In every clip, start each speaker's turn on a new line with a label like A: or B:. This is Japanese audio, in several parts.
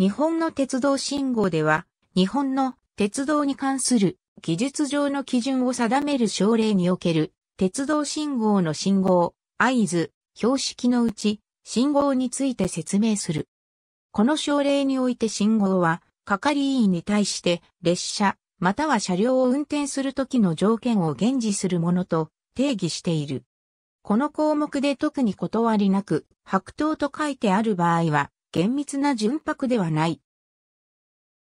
A: 日本の鉄道信号では、日本の鉄道に関する技術上の基準を定める省令における鉄道信号の信号、合図、標識のうち信号について説明する。この省令において信号は、係員に対して列車、または車両を運転するときの条件を現示するものと定義している。この項目で特に断りなく、白桃と書いてある場合は、厳密な純白ではない。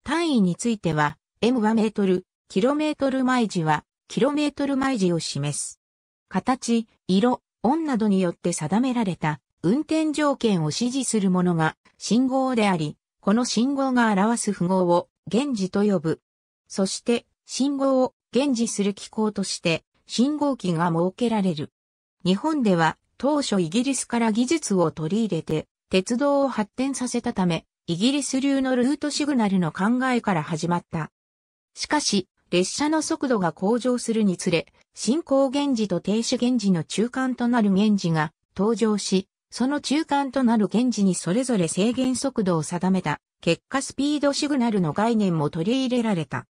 A: 単位については、m はメートル、キロメートル毎時は、キロメートル毎時を示す。形、色、音などによって定められた運転条件を指示するものが信号であり、この信号が表す符号を現時と呼ぶ。そして、信号を現時する機構として、信号機が設けられる。日本では、当初イギリスから技術を取り入れて、鉄道を発展させたため、イギリス流のルートシグナルの考えから始まった。しかし、列車の速度が向上するにつれ、進行源氏と停止源氏の中間となる源氏が登場し、その中間となる源氏にそれぞれ制限速度を定めた、結果スピードシグナルの概念も取り入れられた。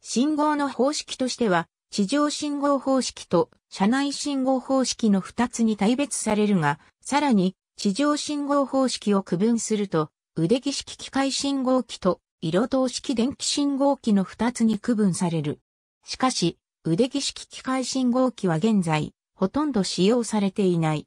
A: 信号の方式としては、地上信号方式と車内信号方式の二つに大別されるが、さらに地上信号方式を区分すると、腕木式機械信号機と色等式電気信号機の2つに区分される。しかし、腕木式機械信号機は現在、ほとんど使用されていない。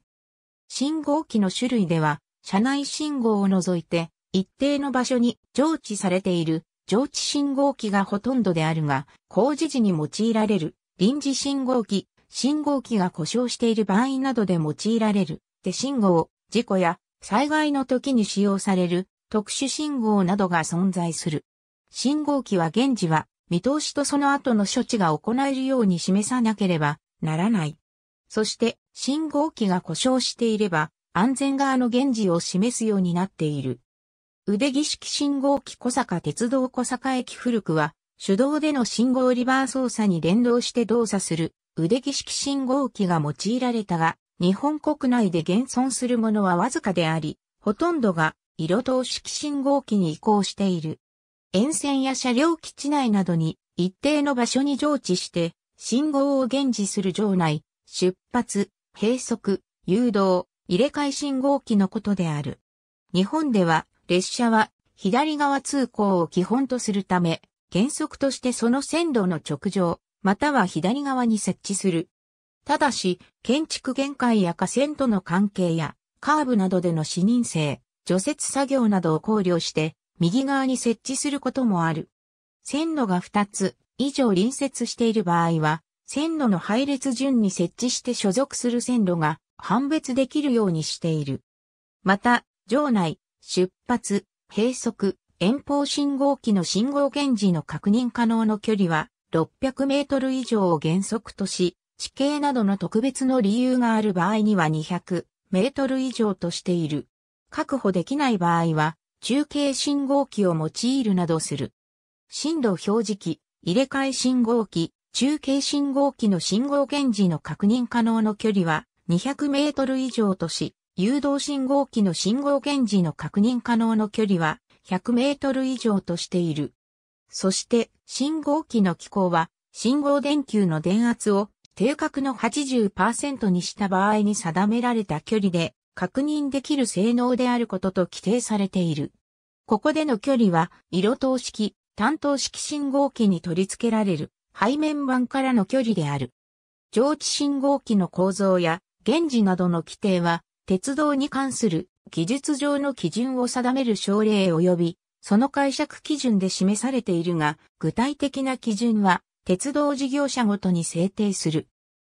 A: 信号機の種類では、車内信号を除いて、一定の場所に常置されている常置信号機がほとんどであるが、工事時に用いられる臨時信号機、信号機が故障している場合などで用いられる手信号、事故や災害の時に使用される特殊信号などが存在する。信号機は現時は見通しとその後の処置が行えるように示さなければならない。そして信号機が故障していれば安全側の現時を示すようになっている。腕儀式信号機小坂鉄道小坂駅古くは手動での信号リバー操作に連動して動作する腕儀式信号機が用いられたが、日本国内で現存するものはわずかであり、ほとんどが色等式信号機に移行している。沿線や車両基地内などに一定の場所に常置して、信号を現示する場内、出発、閉塞、誘導、入れ替え信号機のことである。日本では列車は左側通行を基本とするため、原則としてその線路の直上、または左側に設置するただし、建築限界や河川との関係や、カーブなどでの視認性、除雪作業などを考慮して、右側に設置することもある。線路が2つ以上隣接している場合は、線路の配列順に設置して所属する線路が判別できるようにしている。また、場内、出発、閉塞、遠方信号機の信号源時の確認可能の距離は600メートル以上を原則とし、地形などの特別の理由がある場合には200メートル以上としている。確保できない場合は、中継信号機を用いるなどする。震度表示器、入れ替え信号機、中継信号機の信号検時の確認可能の距離は200メートル以上とし、誘導信号機の信号検時の確認可能の距離は100メートル以上としている。そして、信号機の機構は、信号電球の電圧を定格の80%にした場合に定められた距離で確認できる性能であることと規定されている。ここでの距離は、色等式、単等式信号機に取り付けられる背面板からの距離である。上置信号機の構造や現時などの規定は、鉄道に関する技術上の基準を定める省令及び、その解釈基準で示されているが、具体的な基準は鉄道事業者ごとに制定する。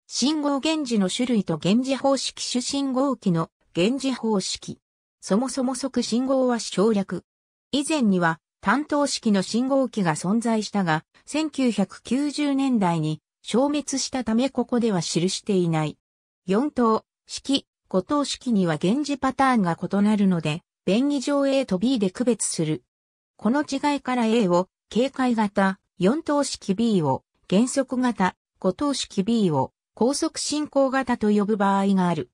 A: 信号源氏の種類と源氏方式主信号機の源氏方式。そもそも即信号は省略。以前には担当式の信号機が存在したが、1990年代に消滅したためここでは記していない。4等式、5等式には源氏パターンが異なるので、便宜上 A と B で区別する。この違いから A を警戒型、4等式 B を原則型、5等式 B を高速進行型と呼ぶ場合がある。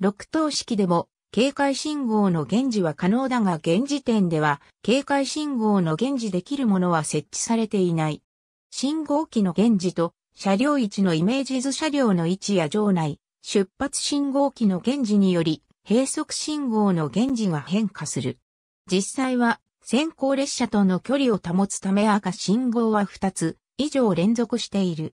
A: 6等式でも警戒信号の現時は可能だが現時点では警戒信号の現時できるものは設置されていない。信号機の現時と車両位置のイメージ図車両の位置や場内、出発信号機の現時により、閉塞信号の現時が変化する。実際は先行列車との距離を保つため赤信号は2つ以上連続している。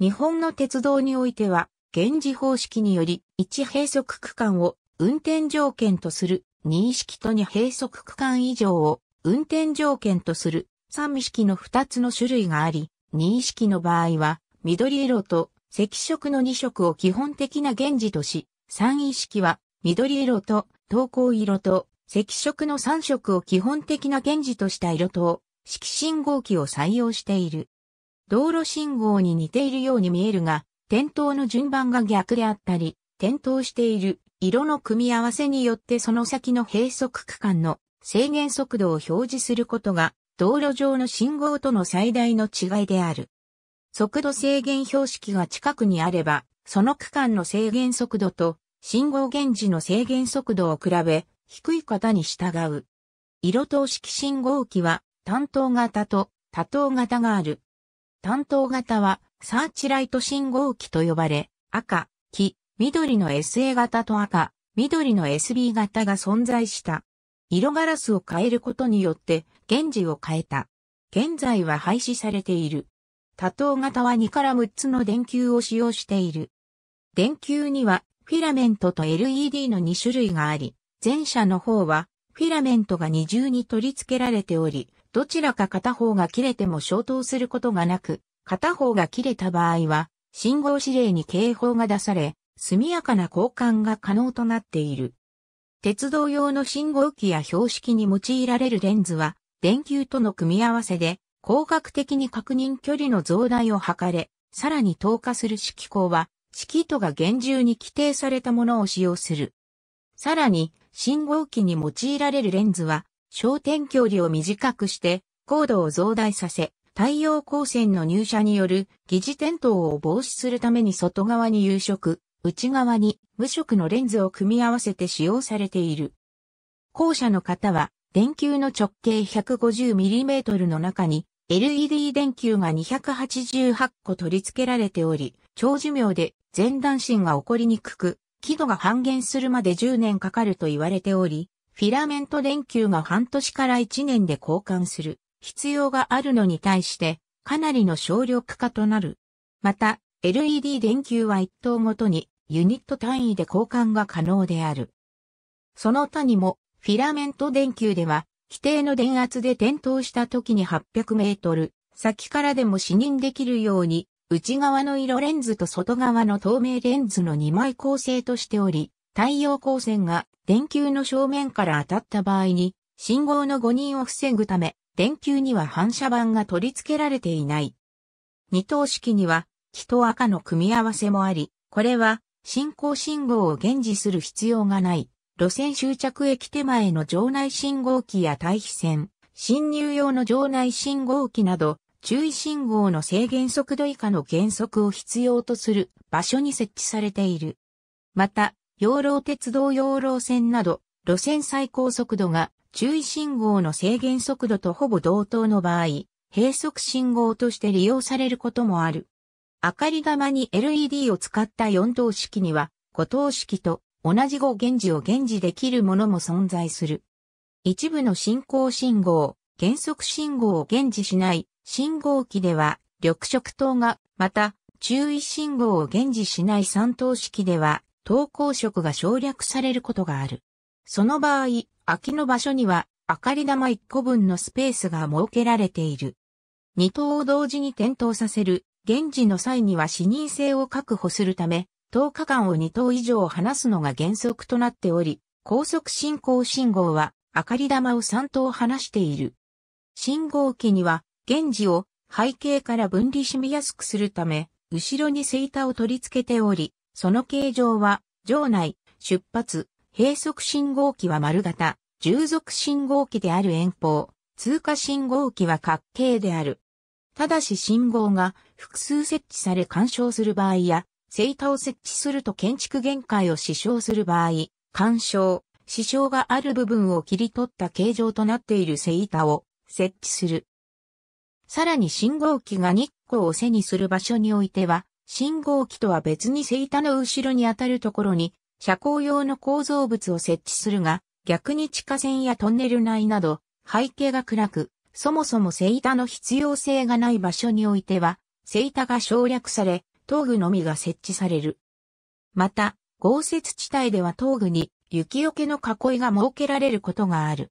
A: 日本の鉄道においては、現時方式により1閉塞区間を運転条件とする認識と2閉塞区間以上を運転条件とする3式の2つの種類があり、認識の場合は緑色と赤色の2色を基本的な現時とし、3意識は緑色と投稿色と赤色の3色を基本的な検事とした色と、色信号機を採用している。道路信号に似ているように見えるが、点灯の順番が逆であったり、点灯している色の組み合わせによってその先の閉塞区間の制限速度を表示することが、道路上の信号との最大の違いである。速度制限標識が近くにあれば、その区間の制限速度と信号源時の制限速度を比べ、低い型に従う。色等式信号機は担当型と多頭型がある。担当型はサーチライト信号機と呼ばれ、赤、黄、緑の SA 型と赤、緑の SB 型が存在した。色ガラスを変えることによって、現時を変えた。現在は廃止されている。多頭型は2から6つの電球を使用している。電球にはフィラメントと LED の2種類があり、前者の方はフィラメントが二重に取り付けられており、どちらか片方が切れても消灯することがなく、片方が切れた場合は、信号指令に警報が出され、速やかな交換が可能となっている。鉄道用の信号機や標識に用いられるレンズは、電球との組み合わせで、光学的に確認距離の増大を図れ、さらに透過する色光は、色糸が厳重に規定されたものを使用する。さらに、信号機に用いられるレンズは、焦点距離を短くして、高度を増大させ、太陽光線の入射による疑似点灯を防止するために外側に有色、内側に無色のレンズを組み合わせて使用されている。後者の方は、電球の直径 150mm の中に LED 電球が288個取り付けられており、長寿命で前段心が起こりにくく、輝度が半減するまで10年かかると言われており、フィラメント電球が半年から1年で交換する必要があるのに対して、かなりの省力化となる。また、LED 電球は1等ごとにユニット単位で交換が可能である。その他にも、フィラメント電球では、規定の電圧で点灯した時に800メートル、先からでも視認できるように、内側の色レンズと外側の透明レンズの2枚構成としており、太陽光線が電球の正面から当たった場合に、信号の誤認を防ぐため、電球には反射板が取り付けられていない。二等式には、木と赤の組み合わせもあり、これは、進行信号を現時する必要がない。路線終着駅手前の場内信号機や対比線、進入用の場内信号機など、注意信号の制限速度以下の減速を必要とする場所に設置されている。また、養老鉄道養老線など、路線最高速度が注意信号の制限速度とほぼ同等の場合、閉塞信号として利用されることもある。明かり玉に LED を使った4等式には、5等式と同じ5源時を源時できるものも存在する。一部の進行信号、減速信号を源時しない信号機では緑色灯が、また注意信号を現時しない三等式では灯光色が省略されることがある。その場合、空きの場所には明かり玉1個分のスペースが設けられている。二灯を同時に点灯させる、現時の際には視認性を確保するため、10日間を2灯以上離すのが原則となっており、高速進行信号は明かり玉を3灯離している。信号機には源氏を背景から分離しみやすくするため、後ろにセイタを取り付けており、その形状は、場内、出発、閉塞信号機は丸型、従属信号機である遠方、通過信号機は角形である。ただし信号が複数設置され干渉する場合や、セイタを設置すると建築限界を支障する場合、干渉、支障がある部分を切り取った形状となっているセイタを設置する。さらに信号機が日光を背にする場所においては、信号機とは別に背板の後ろにあたるところに、車高用の構造物を設置するが、逆に地下線やトンネル内など、背景が暗く、そもそも背板の必要性がない場所においては、背板が省略され、東具のみが設置される。また、豪雪地帯では東具に雪よけの囲いが設けられることがある。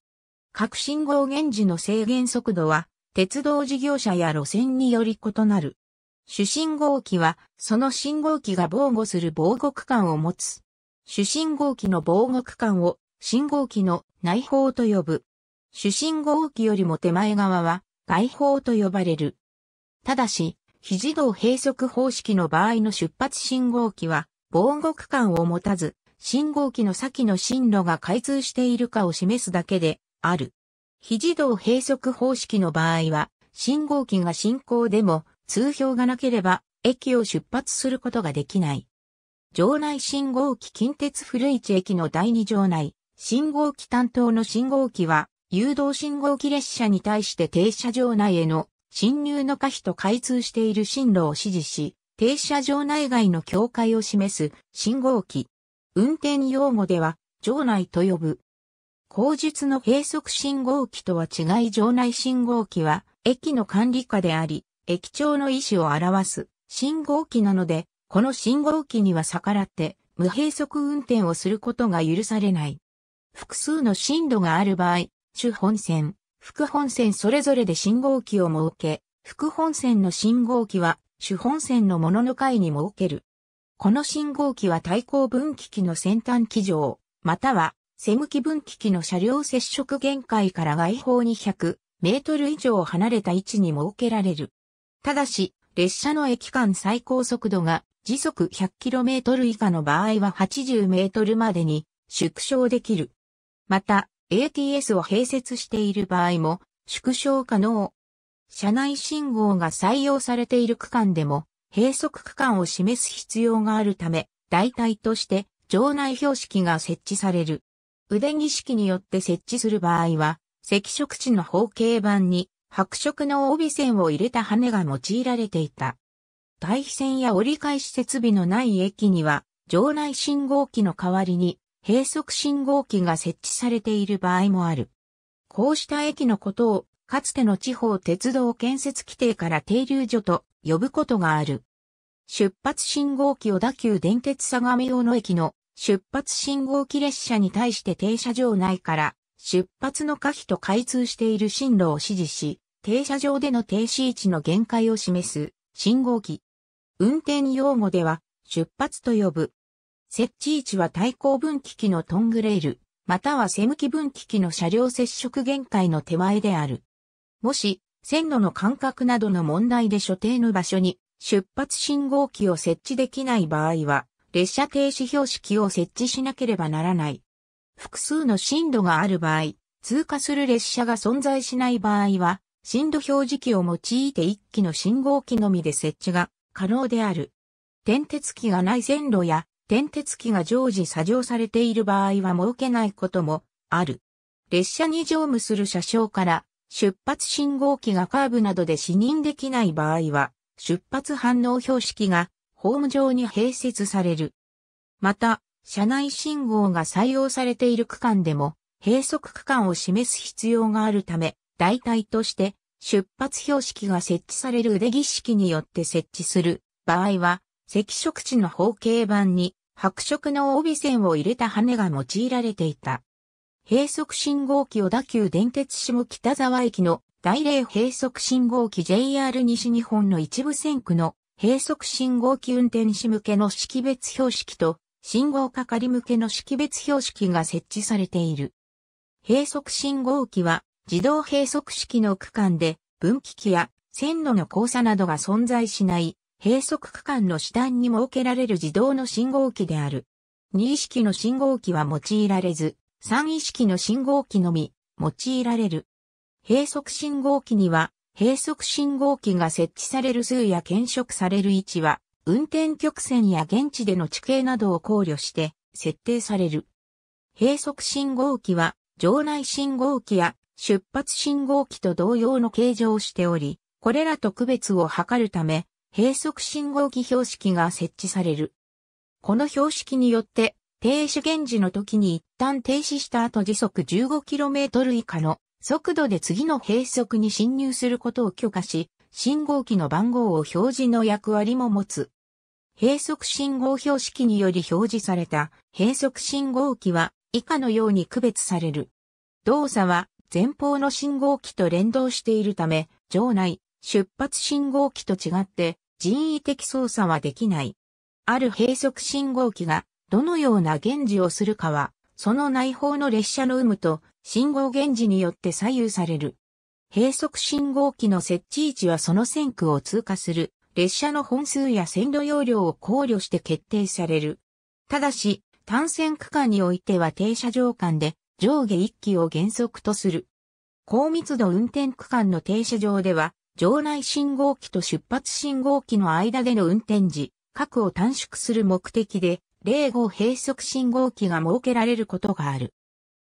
A: 各信号源時の制限速度は鉄道事業者や路線により異なる。主信号機は、その信号機が防護する防護区間を持つ。主信号機の防護区間を、信号機の内包と呼ぶ。主信号機よりも手前側は、外包と呼ばれる。ただし、非自動閉塞方式の場合の出発信号機は、防護区間を持たず、信号機の先の進路が開通しているかを示すだけである。非自動閉塞方式の場合は、信号機が進行でも通標がなければ駅を出発することができない。城内信号機近鉄古市駅の第二城内、信号機担当の信号機は、誘導信号機列車に対して停車場内への進入の可否と開通している進路を指示し、停車場内外の境界を示す信号機。運転用語では、場内と呼ぶ。口述の閉塞信号機とは違い場内信号機は駅の管理下であり、駅長の意思を表す信号機なので、この信号機には逆らって無閉塞運転をすることが許されない。複数の進路がある場合、主本線、副本線それぞれで信号機を設け、副本線の信号機は主本線のものの階に設ける。この信号機は対向分岐器の先端機上、またはセム気分機器の車両接触限界から外方1 0 0メートル以上離れた位置に設けられる。ただし、列車の駅間最高速度が時速 100km 以下の場合は 80m までに縮小できる。また、ATS を併設している場合も縮小可能。車内信号が採用されている区間でも閉塞区間を示す必要があるため、代替として場内標識が設置される。腕儀式によって設置する場合は、赤色地の方形板に白色の帯線を入れた羽が用いられていた。対比線や折り返し設備のない駅には、場内信号機の代わりに、閉塞信号機が設置されている場合もある。こうした駅のことを、かつての地方鉄道建設規定から停留所と呼ぶことがある。出発信号機小田急電鉄相模大野駅の出発信号機列車に対して停車場内から出発の可否と開通している進路を指示し、停車場での停止位置の限界を示す信号機。運転用語では出発と呼ぶ。設置位置は対向分岐器のトングレール、または背向き分岐器の車両接触限界の手前である。もし、線路の間隔などの問題で所定の場所に出発信号機を設置できない場合は、列車停止標識を設置しなければならない。複数の震度がある場合、通過する列車が存在しない場合は、震度表示器を用いて1機の信号機のみで設置が可能である。点鉄機がない線路や、点鉄機が常時作業されている場合は設けないこともある。列車に乗務する車掌から出発信号機がカーブなどで視認できない場合は、出発反応標識がホーム上に併設される。また、車内信号が採用されている区間でも、閉塞区間を示す必要があるため、代替として出発標識が設置される腕儀式によって設置する場合は、赤色地の方形板に白色の帯線を入れた羽が用いられていた。閉塞信号機小田急電鉄下北沢駅の大霊閉塞信号機 JR 西日本の一部線区の閉塞信号機運転士向けの識別標識と信号係向けの識別標識が設置されている。閉塞信号機は自動閉塞式の区間で分岐器や線路の交差などが存在しない閉塞区間の下に設けられる自動の信号機である。2意識の信号機は用いられず、3意識の信号機のみ用いられる。閉塞信号機には閉塞信号機が設置される数や検食される位置は、運転曲線や現地での地形などを考慮して設定される。閉塞信号機は、場内信号機や出発信号機と同様の形状をしており、これらと区別を図るため、閉塞信号機標識が設置される。この標識によって、停止現時の時に一旦停止した後時速 15km 以下の速度で次の閉塞に侵入することを許可し、信号機の番号を表示の役割も持つ。閉塞信号標識により表示された閉塞信号機は以下のように区別される。動作は前方の信号機と連動しているため、場内、出発信号機と違って人為的操作はできない。ある閉塞信号機がどのような現示をするかは、その内包の列車の有無と信号源氏によって左右される。閉塞信号機の設置位置はその線区を通過する列車の本数や線路容量を考慮して決定される。ただし、単線区間においては停車場間で上下1機を原則とする。高密度運転区間の停車場では、場内信号機と出発信号機の間での運転時、核を短縮する目的で、0号閉塞信号機が設けられることがある。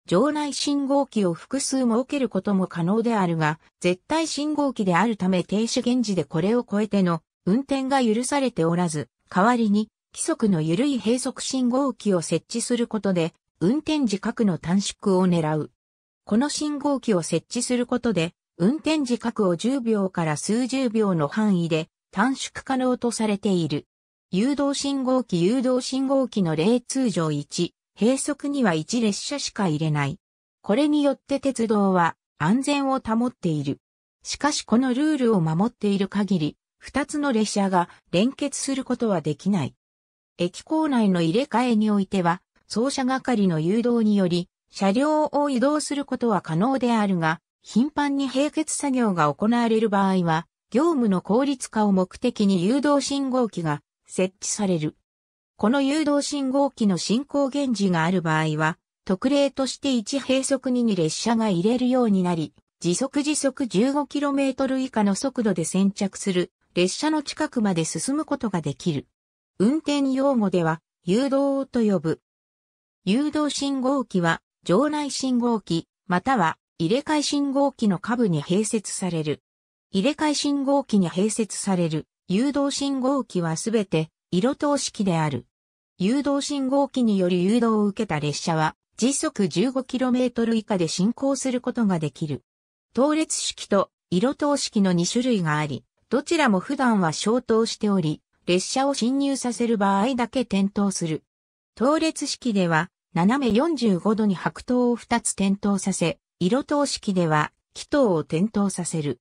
A: 場内信号機を複数設けることも可能であるが、絶対信号機であるため停止現時でこれを超えての運転が許されておらず、代わりに規則の緩い閉塞信号機を設置することで、運転時角の短縮を狙う。この信号機を設置することで、運転時角を10秒から数十秒の範囲で短縮可能とされている。誘導信号機誘導信号機の例通常1、閉塞には1列車しか入れない。これによって鉄道は安全を保っている。しかしこのルールを守っている限り、二つの列車が連結することはできない。駅構内の入れ替えにおいては、走車係の誘導により、車両を移動することは可能であるが、頻繁に並結作業が行われる場合は、業務の効率化を目的に誘導信号機が設置される。この誘導信号機の進行源時がある場合は、特例として1閉速2に列車が入れるようになり、時速時速 15km 以下の速度で先着する列車の近くまで進むことができる。運転用語では誘導と呼ぶ。誘導信号機は場内信号機または入れ替え信号機の下部に併設される。入れ替え信号機に併設される誘導信号機はすべて色等式である。誘導信号機により誘導を受けた列車は時速 15km 以下で進行することができる。等列式と色等式の2種類があり、どちらも普段は消灯しており、列車を進入させる場合だけ点灯する。等列式では、斜め45度に白灯を2つ点灯させ、色灯式では、気灯を点灯させる。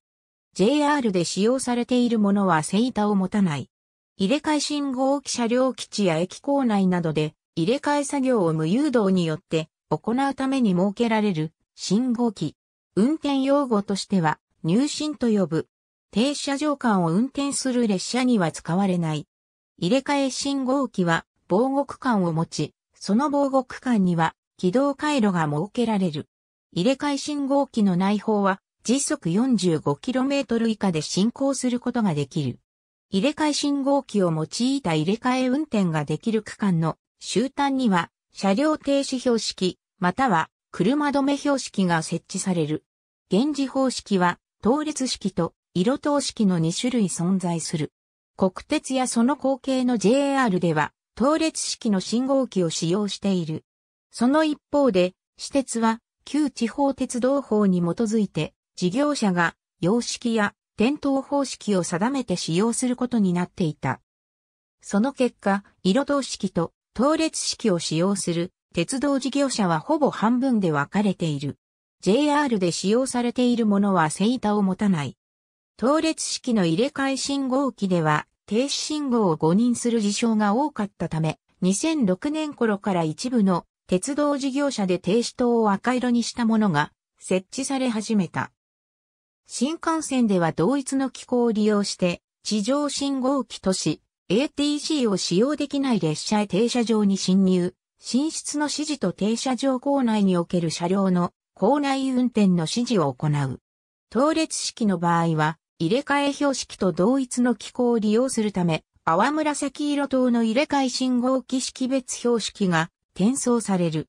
A: JR で使用されているものはセイタを持たない。入れ替え信号機車両基地や駅構内などで入れ替え作業を無誘導によって行うために設けられる信号機。運転用語としては入信と呼ぶ。停車場間を運転する列車には使われない。入れ替え信号機は防護区間を持ち、その防護区間には軌道回路が設けられる。入れ替え信号機の内包は時速 45km 以下で進行することができる。入れ替え信号機を用いた入れ替え運転ができる区間の終端には車両停止標識または車止め標識が設置される。現時方式は等列式と色等式の2種類存在する。国鉄やその後継の JR では等列式の信号機を使用している。その一方で、私鉄は旧地方鉄道法に基づいて事業者が様式や点灯方式を定めて使用することになっていた。その結果、色灯式と灯列式を使用する鉄道事業者はほぼ半分で分かれている。JR で使用されているものはセイタを持たない。灯列式の入れ替え信号機では停止信号を誤認する事象が多かったため、2006年頃から一部の鉄道事業者で停止灯を赤色にしたものが設置され始めた。新幹線では同一の機構を利用して、地上信号機とし、ATC を使用できない列車へ停車場に進入、進出の指示と停車場構内における車両の構内運転の指示を行う。倒列式の場合は、入れ替え標識と同一の機構を利用するため、淡紫色等の入れ替え信号機識別標識が転送される。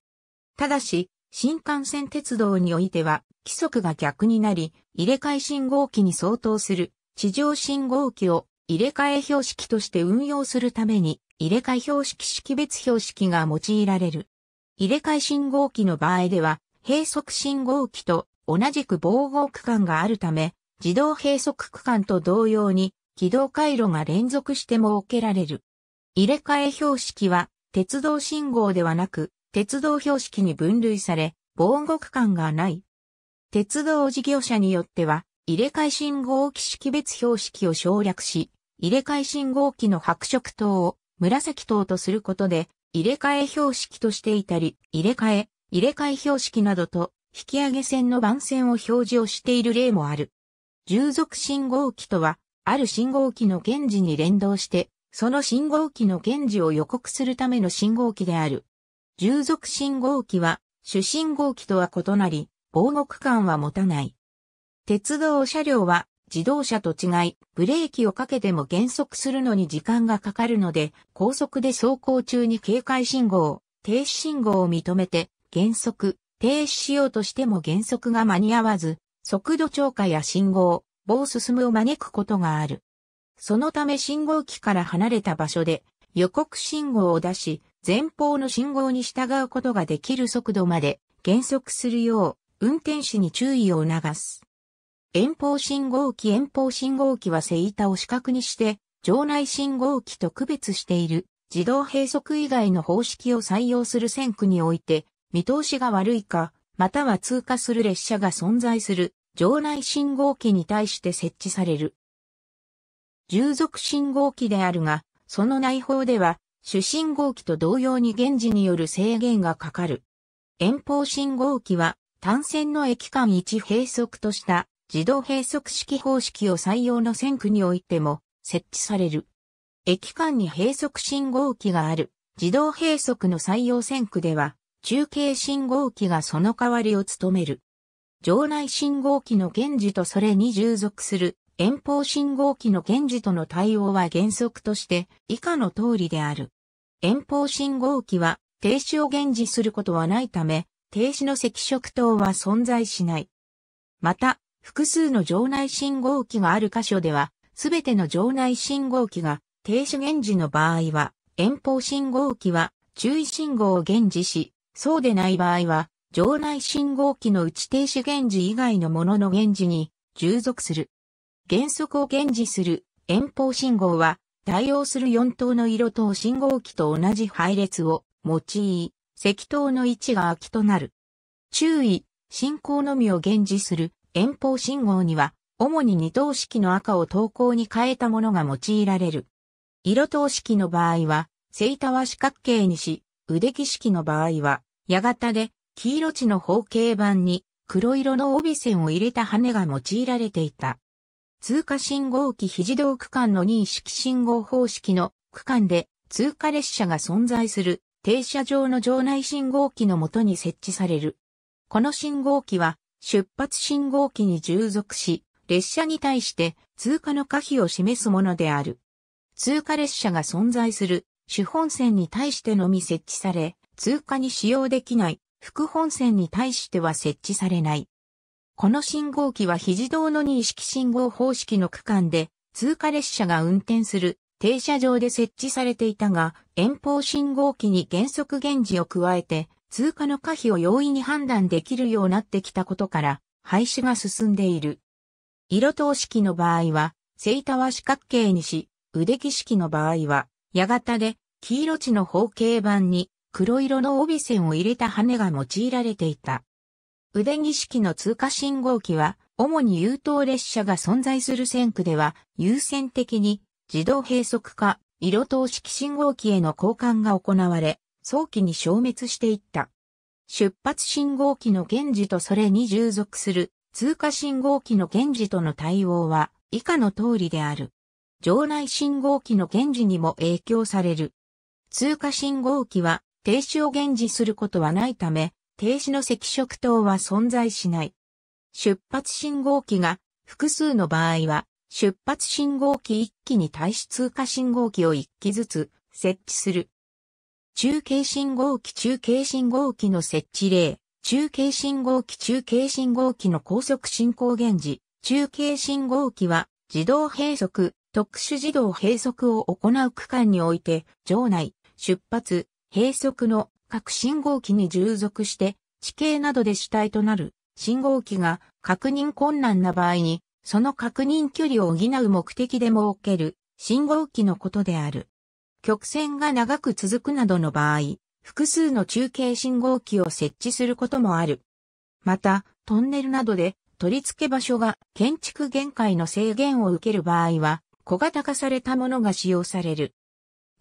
A: ただし、新幹線鉄道においては、規則が逆になり、入れ替え信号機に相当する地上信号機を入れ替え標識として運用するために、入れ替え標識識別標識が用いられる。入れ替え信号機の場合では、閉塞信号機と同じく防護区間があるため、自動閉塞区間と同様に、軌道回路が連続して設けられる。入れ替え標識は、鉄道信号ではなく、鉄道標識に分類され、防護区間がない鉄道事業者によっては、入れ替え信号機識別標識を省略し、入れ替え信号機の白色灯を紫灯とすることで、入れ替え標識としていたり、入れ替え、入れ替え標識などと、引き上げ線の番線を表示をしている例もある。従属信号機とは、ある信号機の現時に連動して、その信号機の現時を予告するための信号機である。従属信号機は、主信号機とは異なり、防護区間は持たない。鉄道車両は自動車と違い、ブレーキをかけても減速するのに時間がかかるので、高速で走行中に警戒信号、停止信号を認めて、減速、停止しようとしても減速が間に合わず、速度超過や信号、棒進むを招くことがある。そのため信号機から離れた場所で予告信号を出し、前方の信号に従うことができる速度まで減速するよう運転士に注意を促す。遠方信号機遠方信号機は背板を四角にして、場内信号機と区別している自動閉塞以外の方式を採用する線区において、見通しが悪いか、または通過する列車が存在する場内信号機に対して設置される。従属信号機であるが、その内包では、主信号機と同様に現時による制限がかかる。遠方信号機は単線の駅間1閉塞とした自動閉塞式方式を採用の線区においても設置される。駅間に閉塞信号機がある自動閉塞の採用線区では中継信号機がその代わりを務める。場内信号機の現時とそれに従属する遠方信号機の現時との対応は原則として以下の通りである。遠方信号機は停止を現時することはないため、停止の赤色灯は存在しない。また、複数の場内信号機がある箇所では、すべての場内信号機が停止現時の場合は、遠方信号機は注意信号を現時し、そうでない場合は、場内信号機のうち停止現時以外のものの現時に従属する。原則を現時する遠方信号は、対応する4等の色等信号機と同じ配列を用い、石頭の位置が空きとなる。注意、信号のみを現示する遠方信号には、主に二等式の赤を等稿に変えたものが用いられる。色等式の場合は、セイタは四角形にし、腕木式の場合は、やがたで黄色地の方形板に黒色の帯線を入れた羽が用いられていた。通過信号機肘道区間の認識信号方式の区間で通過列車が存在する停車場の場内信号機のもとに設置される。この信号機は出発信号機に従属し、列車に対して通過の可否を示すものである。通過列車が存在する主本線に対してのみ設置され、通過に使用できない副本線に対しては設置されない。この信号機は肘道の認識信号方式の区間で通過列車が運転する停車場で設置されていたが、遠方信号機に原則現時を加えて、通過の可否を容易に判断できるようになってきたことから、廃止が進んでいる。色等式の場合は、セイタは四角形にし、腕木式の場合は、がたで、黄色地の方形板に、黒色の帯線を入れた羽が用いられていた。腕木式の通過信号機は、主に優等列車が存在する線区では、優先的に自動閉塞化、色等式信号機への交換が行われ、早期に消滅していった。出発信号機の現時とそれに従属する通過信号機の現時との対応は以下の通りである。場内信号機の現時にも影響される。通過信号機は停止を現時することはないため、停止の赤色灯は存在しない。出発信号機が複数の場合は出発信号機1機に対し通過信号機を1機ずつ設置する。中継信号機中継信号機の設置例、中継信号機中継信号機の高速進行源時、中継信号機は自動閉塞、特殊自動閉塞を行う区間において、場内、出発、閉塞の各信号機に従属して、地形などで主体となる信号機が確認困難な場合にその確認距離を補う目的で設ける信号機のことである。曲線が長く続くなどの場合、複数の中継信号機を設置することもある。また、トンネルなどで取り付け場所が建築限界の制限を受ける場合は、小型化されたものが使用される。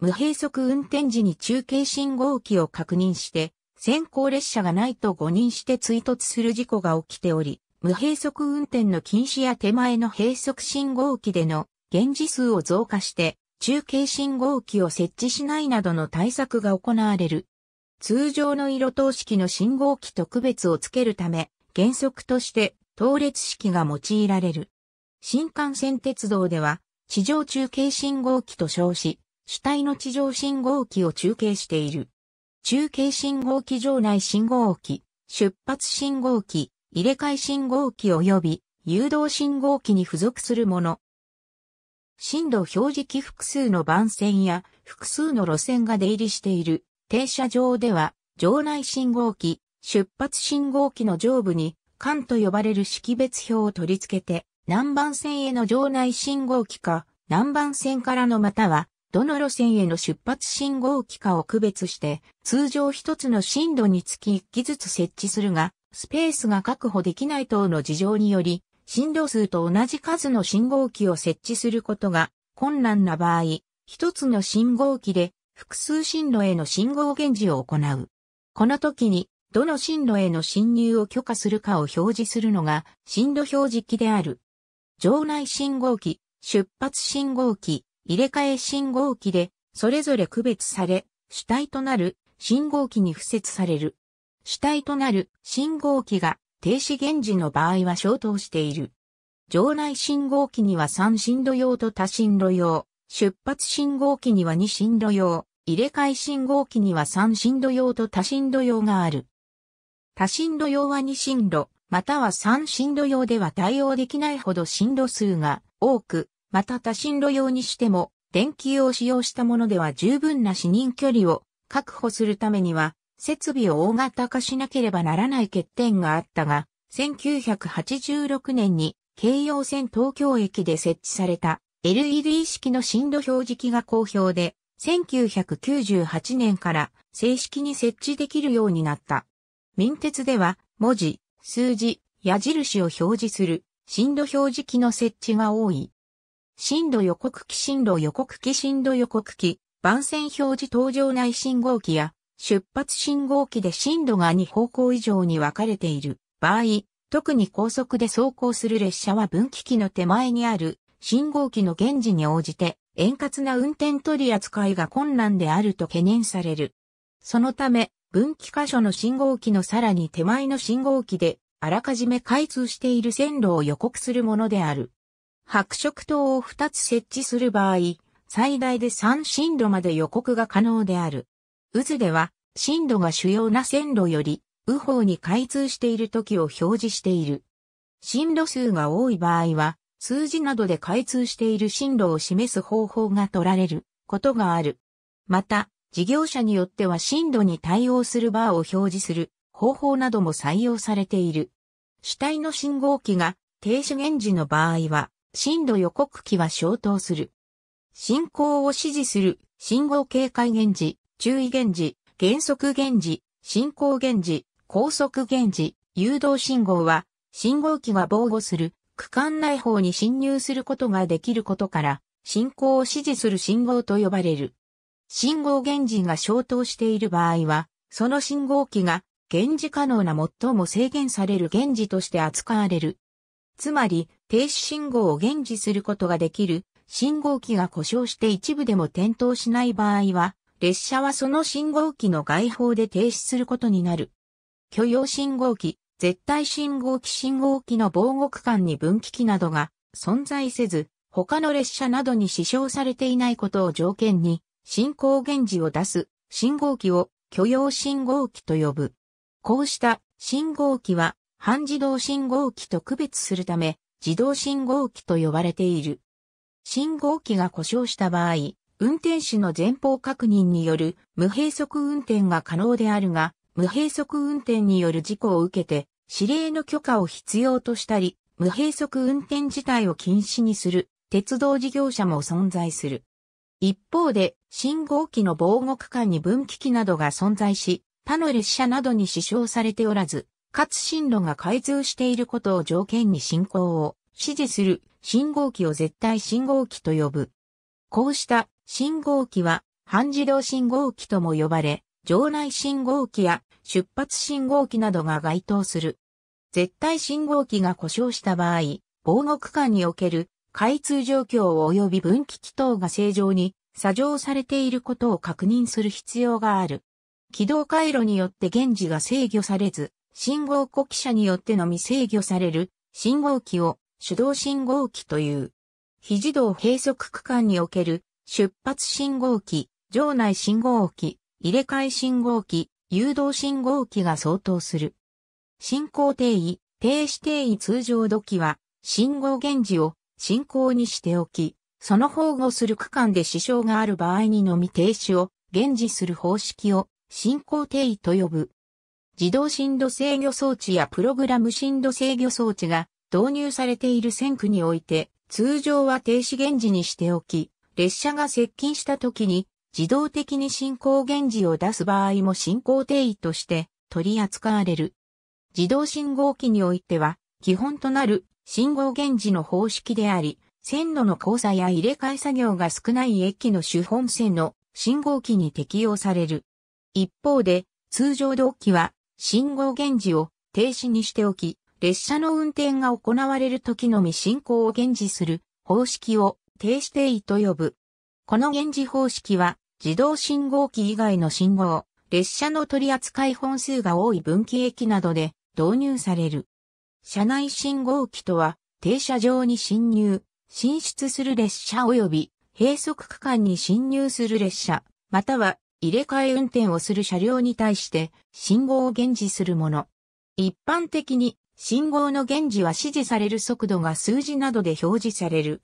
A: 無閉塞運転時に中継信号機を確認して、先行列車がないと誤認して追突する事故が起きており、無閉塞運転の禁止や手前の閉塞信号機での現時数を増加して、中継信号機を設置しないなどの対策が行われる。通常の色等式の信号機と区別をつけるため、原則として等列式が用いられる。新幹線鉄道では、地上中継信号機と称し、主体の地上信号機を中継している。中継信号機場内信号機、出発信号機、入れ替え信号機及び誘導信号機に付属するもの。震度表示器複数の番線や複数の路線が出入りしている停車場では、場内信号機、出発信号機の上部に、間と呼ばれる識別表を取り付けて、何番線への場内信号機か、何番線からのまたは、どの路線への出発信号機かを区別して、通常一つの震度につき一機ずつ設置するが、スペースが確保できない等の事情により、振動数と同じ数の信号機を設置することが困難な場合、一つの信号機で複数進路への信号源示を行う。この時に、どの進路への侵入を許可するかを表示するのが進路表示機である。場内信号機、出発信号機、入れ替え信号機で、それぞれ区別され、主体となる信号機に付設される。主体となる信号機が停止現時の場合は消灯している。場内信号機には3進路用と多進路用、出発信号機には2進路用、入れ替え信号機には3進路用と多進路用がある。多進路用は2進路、または3進路用では対応できないほど進路数が多く、また多進路用にしても、電球を使用したものでは十分な視認距離を確保するためには、設備を大型化しなければならない欠点があったが、1986年に京葉線東京駅で設置された LED 式の進路表示器が好評で、1998年から正式に設置できるようになった。民鉄では文字、数字、矢印を表示する進路表示器の設置が多い。進路予告機、進路予告機、進路予告機、番線表示登場内信号機や出発信号機で進路が2方向以上に分かれている場合、特に高速で走行する列車は分岐器の手前にある信号機の現時に応じて円滑な運転取り扱いが困難であると懸念される。そのため、分岐箇所の信号機のさらに手前の信号機で、あらかじめ開通している線路を予告するものである。白色灯を2つ設置する場合、最大で3進路まで予告が可能である。渦では、震度が主要な線路より、右方に開通している時を表示している。進路数が多い場合は、数字などで開通している進路を示す方法が取られることがある。また、事業者によっては進路に対応するバーを表示する方法なども採用されている。主体の信号機が停止現時の場合は、進路予告機は消灯する。進行を指示する信号警戒現時注意源氏、減速源氏、進行源氏、高速源氏、誘導信号は、信号機が防護する、区間内方に侵入することができることから、進行を指示する信号と呼ばれる。信号源氏が消灯している場合は、その信号機が、源氏可能な最も制限される源氏として扱われる。つまり、停止信号を源氏することができる、信号機が故障して一部でも点灯しない場合は、列車はその信号機の外方で停止することになる。許容信号機、絶対信号機信号機の防護区間に分岐器などが存在せず、他の列車などに支障されていないことを条件に、進行源氏を出す信号機を許容信号機と呼ぶ。こうした信号機は半自動信号機と区別するため自動信号機と呼ばれている。信号機が故障した場合、運転士の前方確認による無閉塞運転が可能であるが、無閉塞運転による事故を受けて、指令の許可を必要としたり、無閉塞運転自体を禁止にする鉄道事業者も存在する。一方で、信号機の防護区間に分岐器などが存在し、他の列車などに支障されておらず、かつ進路が開通していることを条件に進行を指示する信号機を絶対信号機と呼ぶ。こうした信号機は半自動信号機とも呼ばれ、場内信号機や出発信号機などが該当する。絶対信号機が故障した場合、防護区間における開通状況及び分岐器等が正常に作上されていることを確認する必要がある。軌道回路によって現時が制御されず、信号呼気者によってのみ制御される信号機を手動信号機という。非自動閉塞区間における出発信号機、場内信号機、入れ替え信号機、誘導信号機が相当する。進行定位、停止定位通常土器は、信号源時を進行にしておき、その保護する区間で支障がある場合にのみ停止を現時する方式を進行定位と呼ぶ。自動振度制御装置やプログラム振度制御装置が導入されている線区において、通常は停止現時にしておき、列車が接近した時に自動的に進行源氏を出す場合も進行定位として取り扱われる。自動信号機においては基本となる信号源氏の方式であり、線路の交差や入れ替え作業が少ない駅の主本線の信号機に適用される。一方で、通常同期は信号源氏を停止にしておき、列車の運転が行われる時のみ進行を現示する方式を停止定位と呼ぶ。この現時方式は、自動信号機以外の信号、列車の取り扱い本数が多い分岐駅などで導入される。車内信号機とは、停車場に進入、進出する列車及び閉塞区間に進入する列車、または入れ替え運転をする車両に対して信号を現時するもの。一般的に信号の現時は指示される速度が数字などで表示される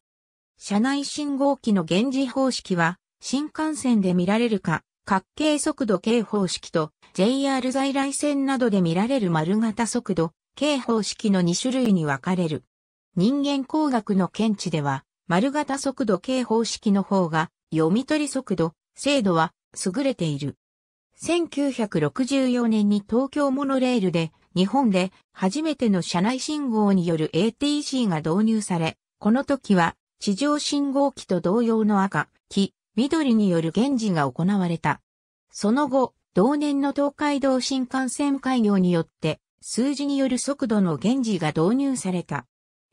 A: 車内信号機の現時方式は、新幹線で見られるか、角形速度計方式と JR 在来線などで見られる丸型速度計方式の2種類に分かれる。人間工学の見地では、丸型速度計方式の方が読み取り速度、精度は優れている。1964年に東京モノレールで日本で初めての車内信号による ATC が導入され、この時は地上信号機と同様の赤、黄、緑による現時が行われた。その後、同年の東海道新幹線開業によって、数字による速度の現時が導入された。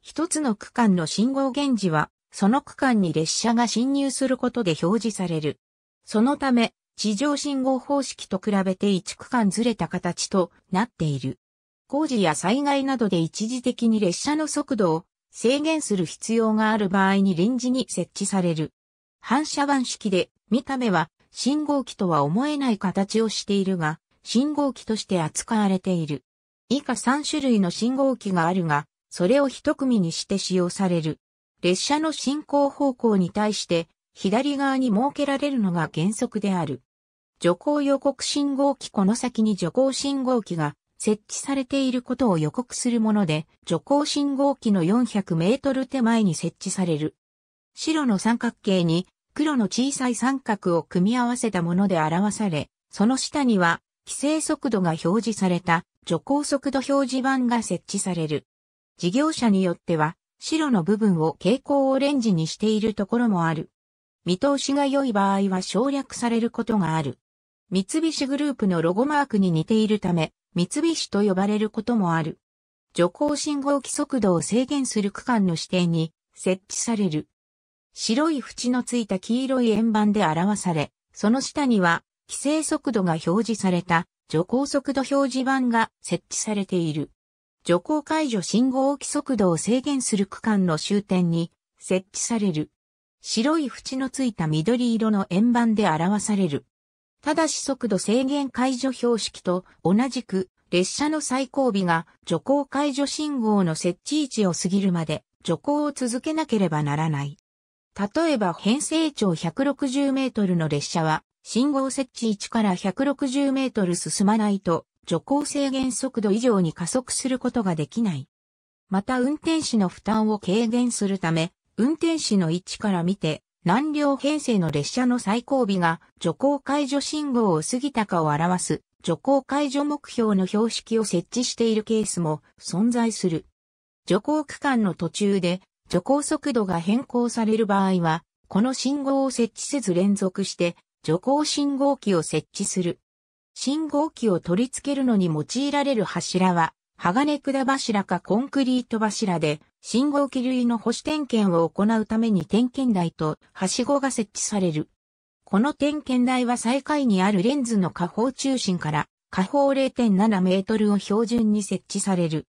A: 一つの区間の信号現時は、その区間に列車が進入することで表示される。そのため、地上信号方式と比べて1区間ずれた形となっている。工事や災害などで一時的に列車の速度を制限する必要がある場合に臨時に設置される。反射板式で、見た目は信号機とは思えない形をしているが、信号機として扱われている。以下3種類の信号機があるが、それを一組にして使用される。列車の進行方向に対して、左側に設けられるのが原則である。徐行予告信号機この先に徐行信号機が設置されていることを予告するもので、徐行信号機の400メートル手前に設置される。白の三角形に黒の小さい三角を組み合わせたもので表され、その下には規制速度が表示された徐行速度表示板が設置される。事業者によっては、白の部分を蛍光オレンジにしているところもある。見通しが良い場合は省略されることがある。三菱グループのロゴマークに似ているため、三菱と呼ばれることもある。徐行信号機速度を制限する区間の指定に設置される。白い縁のついた黄色い円盤で表され、その下には規制速度が表示された徐行速度表示板が設置されている。徐行解除信号機速度を制限する区間の終点に設置される。白い縁のついた緑色の円盤で表される。ただし速度制限解除標識と同じく列車の最後尾が徐行解除信号の設置位置を過ぎるまで徐行を続けなければならない。例えば編成長160メートルの列車は信号設置位置から160メートル進まないと徐行制限速度以上に加速することができない。また運転士の負担を軽減するため、運転士の位置から見て何両編成の列車の最後尾が徐行解除信号を過ぎたかを表す徐行解除目標の標識を設置しているケースも存在する。徐行区間の途中で徐行速度が変更される場合は、この信号を設置せず連続して徐行信号機を設置する。信号機を取り付けるのに用いられる柱は、鋼管柱かコンクリート柱で、信号機類の保守点検を行うために点検台とはしごが設置される。この点検台は最下位にあるレンズの下方中心から下方0.7メートルを標準に設置される。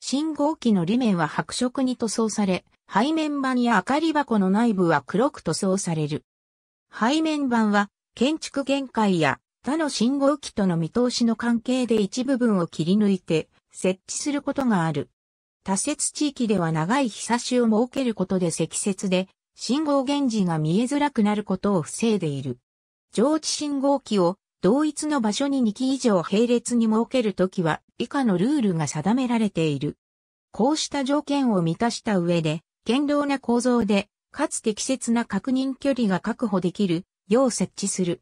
A: 信号機の裏面は白色に塗装され、背面板や明かり箱の内部は黒く塗装される。背面板は建築限界や他の信号機との見通しの関係で一部分を切り抜いて設置することがある。多雪地域では長い日差しを設けることで積雪で、信号源氏が見えづらくなることを防いでいる。上置信号機を同一の場所に2機以上並列に設けるときは以下のルールが定められている。こうした条件を満たした上で、堅牢な構造で、かつ適切な確認距離が確保できるよう設置する。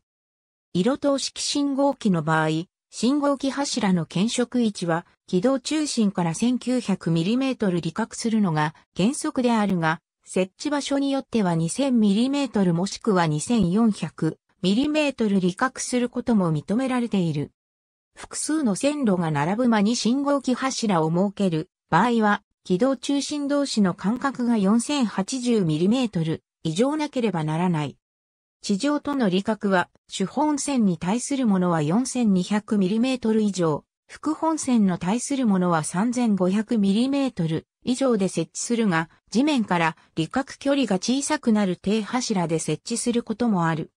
A: 色等式信号機の場合、信号機柱の検色位置は軌道中心から 1900mm 離覚するのが原則であるが、設置場所によっては 2000mm もしくは 2400mm 離覚することも認められている。複数の線路が並ぶ間に信号機柱を設ける場合は、軌道中心同士の間隔が 4080mm 以上なければならない。地上との理覚は、主本線に対するものは 4200mm 以上、副本線の対するものは 3500mm 以上で設置するが、地面から理覚距離が小さくなる低柱で設置することもある。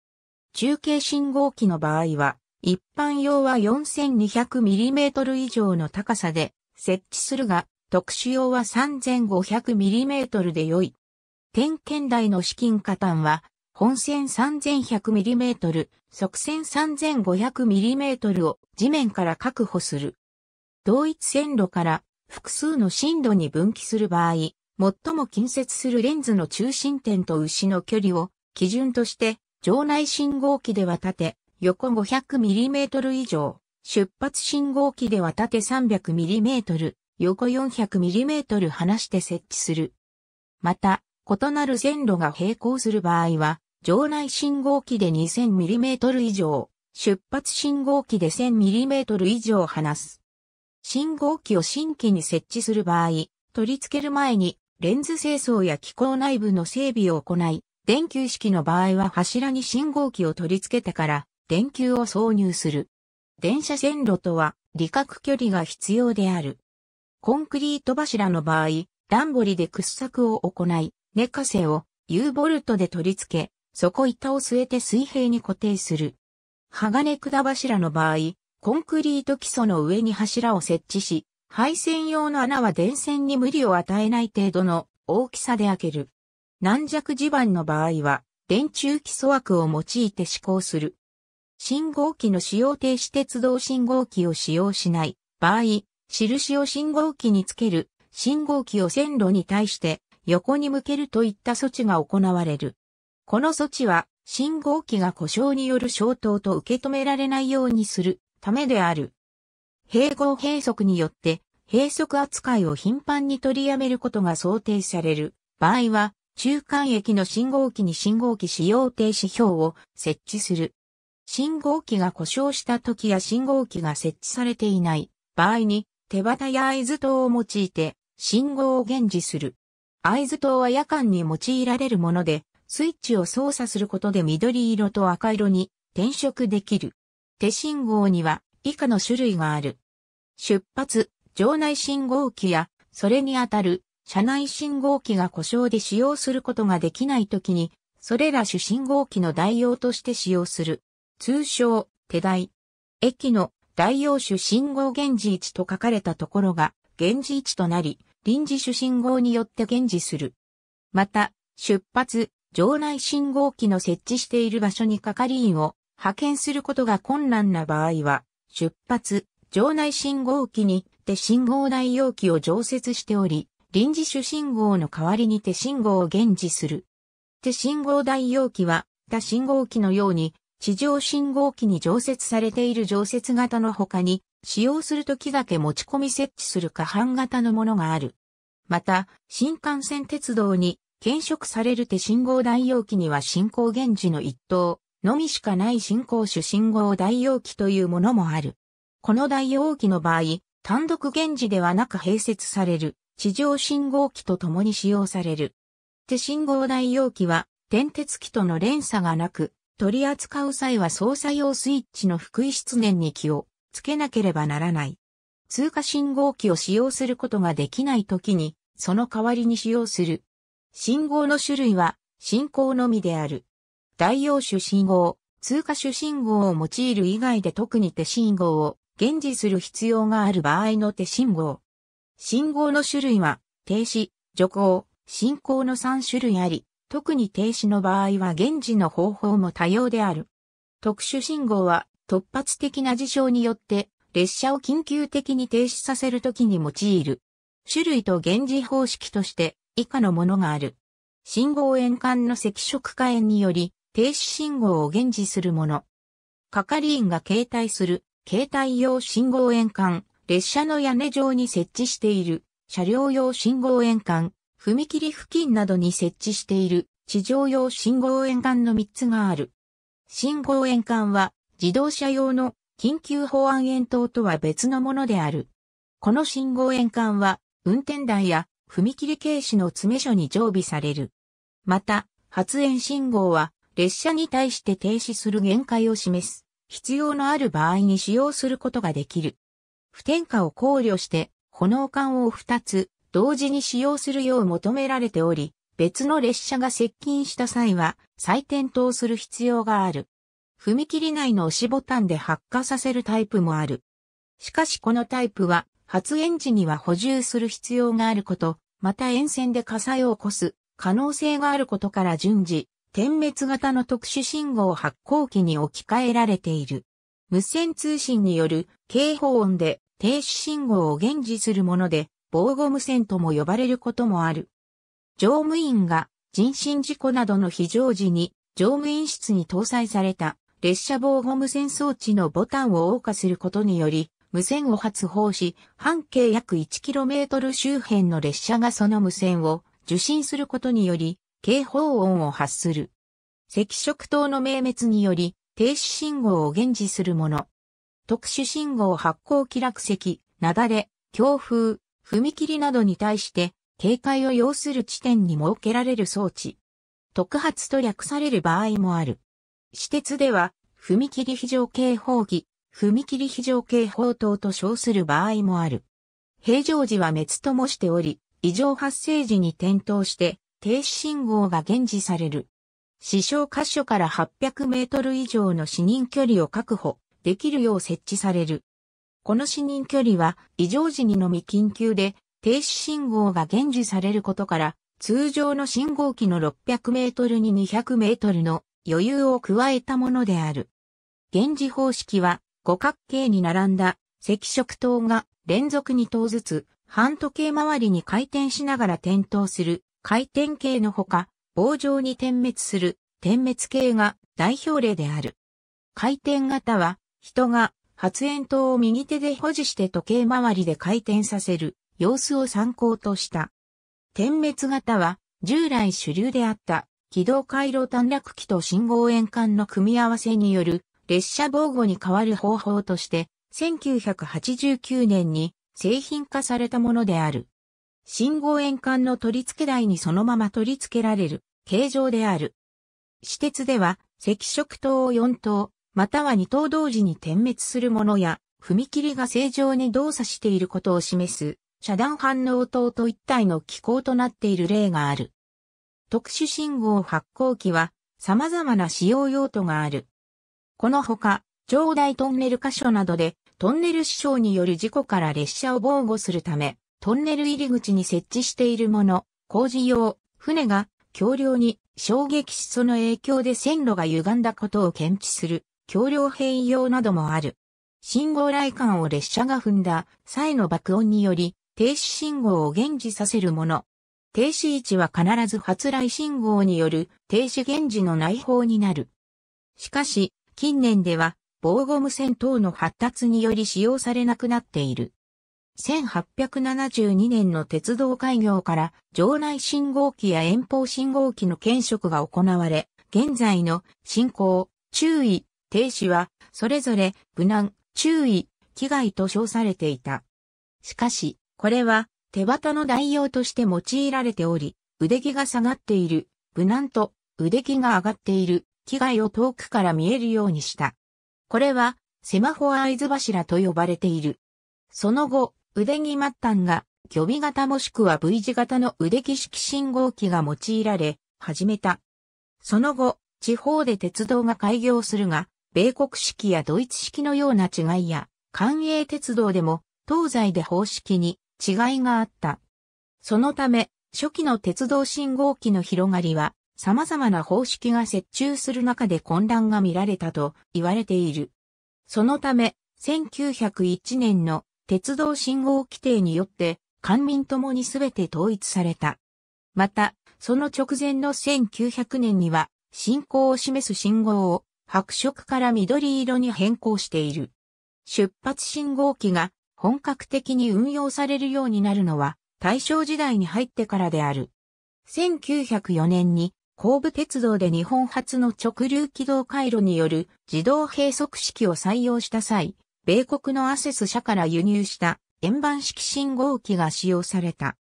A: 中継信号機の場合は、一般用は 4200mm 以上の高さで設置するが、特殊用は 3500mm で良い。点検台の資金加担は本線 3100mm、側線 3500mm を地面から確保する。同一線路から複数の深度に分岐する場合、最も近接するレンズの中心点と牛の距離を基準として、場内信号機では縦、横 500mm 以上、出発信号機では縦 300mm、横 400mm 離して設置する。また、異なる線路が並行する場合は、場内信号機で 2000mm 以上、出発信号機で 1000mm 以上離す。信号機を新規に設置する場合、取り付ける前にレンズ清掃や機構内部の整備を行い、電球式の場合は柱に信号機を取り付けてから電球を挿入する。電車線路とは理覚距離が必要である。コンクリート柱の場合、段掘りで掘削を行い、寝かせを U ボルトで取り付け、底板を据えて水平に固定する。鋼管柱の場合、コンクリート基礎の上に柱を設置し、配線用の穴は電線に無理を与えない程度の大きさで開ける。軟弱地盤の場合は、電柱基礎枠を用いて施行する。信号機の使用停止鉄道信号機を使用しない場合、印を信号機につける、信号機を線路に対して横に向けるといった措置が行われる。この措置は、信号機が故障による消灯と受け止められないようにするためである。併合閉塞によって、閉塞扱いを頻繁に取りやめることが想定される場合は、中間駅の信号機に信号機使用停止表を設置する。信号機が故障した時や信号機が設置されていない場合に、手旗や合図灯を用いて信号を現示する。合図灯は夜間に用いられるもので、スイッチを操作することで緑色と赤色に転色できる。手信号には以下の種類がある。出発、場内信号機や、それにあたる車内信号機が故障で使用することができないときに、それら主信号機の代用として使用する。通称、手代。駅の代用主信号現時位置と書かれたところが、現時位置となり、臨時主信号によって現時する。また、出発、場内信号機の設置している場所に係員を派遣することが困難な場合は、出発、場内信号機に手信号内容機を常設しており、臨時主信号の代わりに手信号を現時する。手信号代用機は、他信号機のように、地上信号機に常設されている常設型の他に、使用するときだけ持ち込み設置する下半型のものがある。また、新幹線鉄道に検食される手信号代用機には信号源氏の一等のみしかない信号主信号代用機というものもある。この代用機の場合、単独源氏ではなく併設される地上信号機と共に使用される。手信号代用機は電鉄機との連鎖がなく、取り扱う際は操作用スイッチの福井出念に気をつけなければならない。通過信号機を使用することができない時に、その代わりに使用する信号の種類は、信号のみである。代用種信号、通過種信号を用いる以外で特に手信号を、現時する必要がある場合の手信号。信号の種類は、停止、徐行、進行の3種類あり、特に停止の場合は現時の方法も多様である。特殊信号は突発的な事象によって列車を緊急的に停止させるときに用いる。種類と現時方式として以下のものがある。信号円管の赤色火炎により、停止信号を現時するもの。係員が携帯する、携帯用信号円管、列車の屋根上に設置している、車両用信号円管、踏切付近などに設置している、地上用信号円管の3つがある。信号円管は、自動車用の緊急法案円筒とは別のものである。この信号円管は、運転台や踏切警視の詰め所に常備される。また、発煙信号は列車に対して停止する限界を示す。必要のある場合に使用することができる。不点火を考慮して、炎管を2つ同時に使用するよう求められており、別の列車が接近した際は再点灯する必要がある。踏切内の押しボタンで発火させるタイプもある。しかしこのタイプは発煙時には補充する必要があること、また沿線で火災を起こす可能性があることから順次、点滅型の特殊信号発光器に置き換えられている。無線通信による警報音で停止信号を現時するもので、防護無線とも呼ばれることもある。乗務員が人身事故などの非常時に乗務員室に搭載された列車防護無線装置のボタンを謳歌することにより、無線を発砲し、半径約 1km 周辺の列車がその無線を受信することにより、警報音を発する。赤色灯の明滅により、停止信号を現時するもの。特殊信号発光気落石、雪崩、強風、踏切などに対して警戒を要する地点に設けられる装置。特発と略される場合もある。私鉄では、踏切非常警報器、踏切非常警報等と称する場合もある。平常時は滅ともしており、異常発生時に点灯して、停止信号が現示される。死傷箇所から800メートル以上の視認距離を確保できるよう設置される。この視認距離は異常時にのみ緊急で停止信号が現示されることから通常の信号機の600メートルに200メートルの余裕を加えたものである。現示方式は五角形に並んだ赤色灯が連続2灯ずつ半時計回りに回転しながら点灯する回転系のほか棒状に点滅する点滅系が代表例である。回転型は人が発煙筒を右手で保持して時計回りで回転させる様子を参考とした。点滅型は従来主流であった軌道回路短絡器と信号円管の組み合わせによる列車防護に代わる方法として、1989年に製品化されたものである。信号円管の取り付け台にそのまま取り付けられる形状である。私鉄では赤色灯を4灯、または2灯同時に点滅するものや、踏切が正常に動作していることを示す、遮断反応灯と一体の機構となっている例がある。特殊信号発光器は様々な使用用途がある。このほか、城代トンネル箇所などで、トンネル支障による事故から列車を防護するため、トンネル入り口に設置しているもの、工事用、船が橋梁に衝撃しその影響で線路が歪んだことを検知する、橋梁変異用などもある。信号雷管を列車が踏んだ際の爆音により、停止信号を現時させるもの。停止位置は必ず発雷信号による停止現時の内包になる。しかし、近年では防護無線等の発達により使用されなくなっている。1872年の鉄道開業から場内信号機や遠方信号機の検色が行われ、現在の進行、注意、停止はそれぞれ無難、注意、危害と称されていた。しかし、これは手旗の代用として用いられており、腕木が下がっている、無難と腕木が上がっている機外を遠くから見えるようにした。これは、セマホアイズ柱と呼ばれている。その後、腕木末端が、虚微型もしくは V 字型の腕木式信号機が用いられ、始めた。その後、地方で鉄道が開業するが、米国式やドイツ式のような違いや、官営鉄道でも、東西で方式に違いがあった。そのため、初期の鉄道信号機の広がりは、様々な方式が設置する中で混乱が見られたと言われている。そのため、1901年の鉄道信号規定によって、官民ともに全て統一された。また、その直前の1900年には、信行を示す信号を白色から緑色に変更している。出発信号機が本格的に運用されるようになるのは大正時代に入ってからである。1904年に神武鉄道で日本初の直流軌道回路による自動閉塞式を採用した際、米国のアセス社から輸入した円盤式信号機が使用された。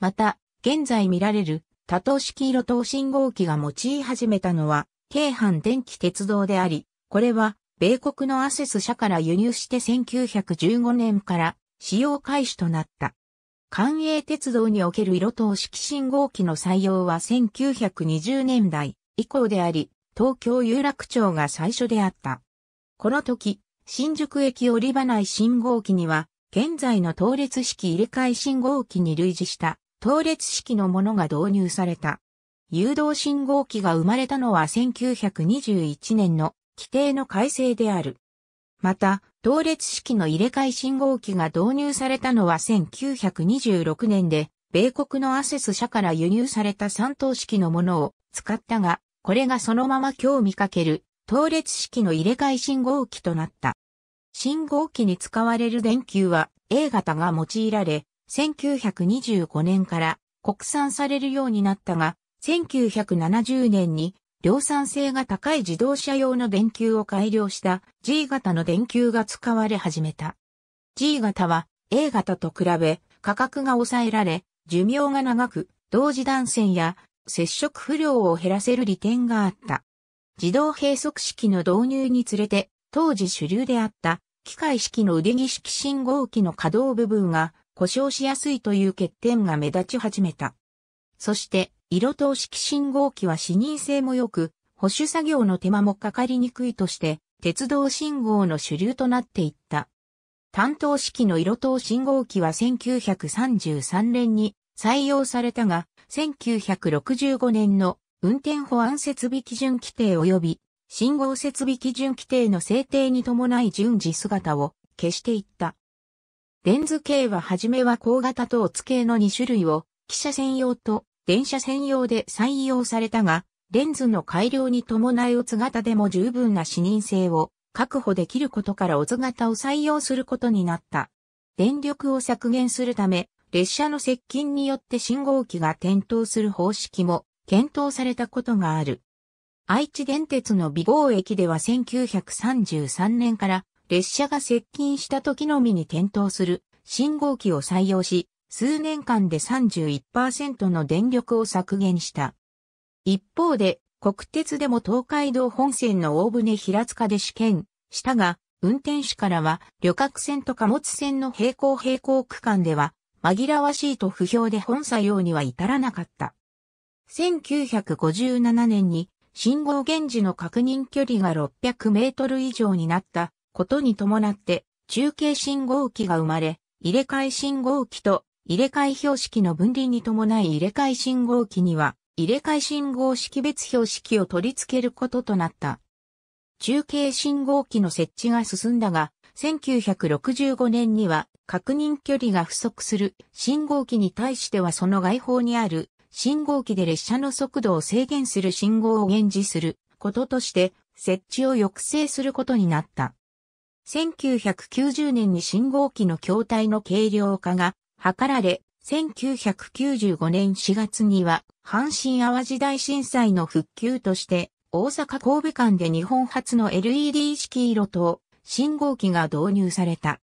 A: また、現在見られる多頭式路頭信号機が用い始めたのは、京阪電気鉄道であり、これは米国のアセス社から輸入して1915年から使用開始となった。関営鉄道における色等式信号機の採用は1920年代以降であり、東京有楽町が最初であった。この時、新宿駅折り場内信号機には、現在の等列式入れ替え信号機に類似した等列式のものが導入された。誘導信号機が生まれたのは1921年の規定の改正である。また、当列式の入れ替え信号機が導入されたのは1926年で、米国のアセス社から輸入された3等式のものを使ったが、これがそのまま今日見かける、等列式の入れ替え信号機となった。信号機に使われる電球は A 型が用いられ、1925年から国産されるようになったが、1970年に量産性が高い自動車用の電球を改良した G 型の電球が使われ始めた。G 型は A 型と比べ価格が抑えられ、寿命が長く、同時断線や接触不良を減らせる利点があった。自動閉塞式の導入につれて、当時主流であった機械式の腕儀式信号機の稼働部分が故障しやすいという欠点が目立ち始めた。そして、色灯式信号機は視認性も良く、保守作業の手間もかかりにくいとして、鉄道信号の主流となっていった。担当式の色灯信号機は1933年に採用されたが、1965年の運転保安設備基準規定及び信号設備基準規定の制定に伴い順次姿を消していった。レンズ系ははじめは高型と付系の2種類を記者専用と電車専用で採用されたが、レンズの改良に伴いオツ型でも十分な視認性を確保できることからオツ型を採用することになった。電力を削減するため、列車の接近によって信号機が点灯する方式も検討されたことがある。愛知電鉄の美郷駅では1933年から列車が接近した時のみに点灯する信号機を採用し、数年間で31%の電力を削減した。一方で、国鉄でも東海道本線の大船平塚で試験したが、運転手からは旅客船と貨物船の平行平行区間では紛らわしいと不評で本作用には至らなかった。1957年に信号源氏の確認距離が600メートル以上になったことに伴って中継信号機が生まれ、入れ替え信号機と入れ替え標識の分離に伴い入れ替え信号機には、入れ替え信号識別標識を取り付けることとなった。中継信号機の設置が進んだが、1965年には確認距離が不足する信号機に対してはその外方にある信号機で列車の速度を制限する信号を現示することとして設置を抑制することになった。1990年に信号機の筐体の軽量化が図られ、1995年4月には、阪神淡路大震災の復旧として、大阪神戸間で日本初の LED 式色灯、信号機が導入された。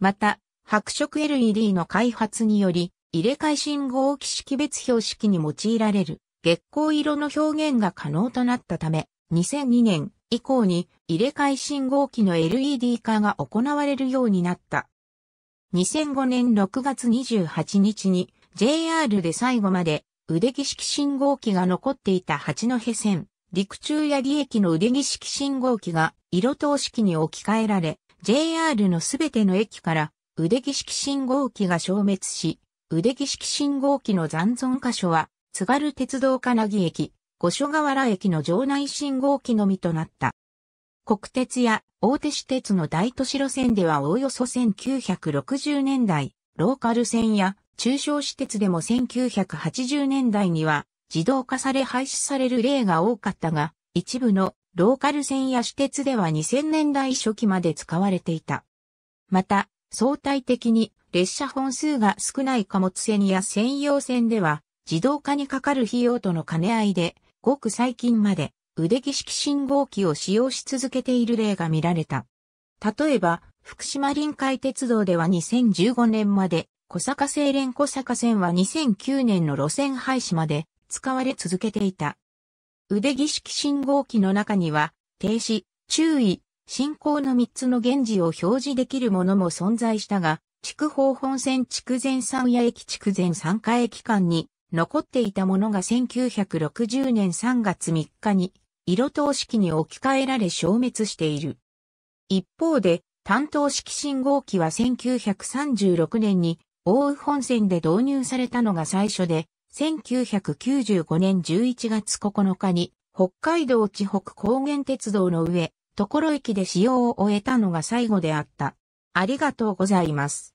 A: また、白色 LED の開発により、入れ替え信号機識別標識に用いられる月光色の表現が可能となったため、2002年以降に入れ替え信号機の LED 化が行われるようになった。2005年6月28日に JR で最後まで腕木式信号機が残っていた八戸線、陸中や利益の腕木式信号機が色灯式に置き換えられ、JR のすべての駅から腕木式信号機が消滅し、腕木式信号機の残存箇所は、津軽鉄道金木駅、五所川原駅の城内信号機のみとなった。国鉄や大手私鉄の大都市路線ではおおよそ1960年代、ローカル線や中小私鉄でも1980年代には自動化され廃止される例が多かったが、一部のローカル線や私鉄では2000年代初期まで使われていた。また、相対的に列車本数が少ない貨物線や専用線では自動化にかかる費用との兼ね合いで、ごく最近まで腕儀式信号機を使用し続けている例が見られた。例えば、福島臨海鉄道では2015年まで、小坂製連小坂線は2009年の路線廃止まで使われ続けていた。腕儀式信号機の中には、停止、注意、進行の3つの現時を表示できるものも存在したが、筑豊本線筑前三谷駅筑前三下駅間に残っていたものが1960年3月3日に色等式に置き換えられ消滅している。一方で、単当式信号機は1936年に大宇本線で導入されたのが最初で、1995年11月9日に北海道地北高原鉄道の上、ところ駅で使用を終えたのが最後であった。ありがとうございます。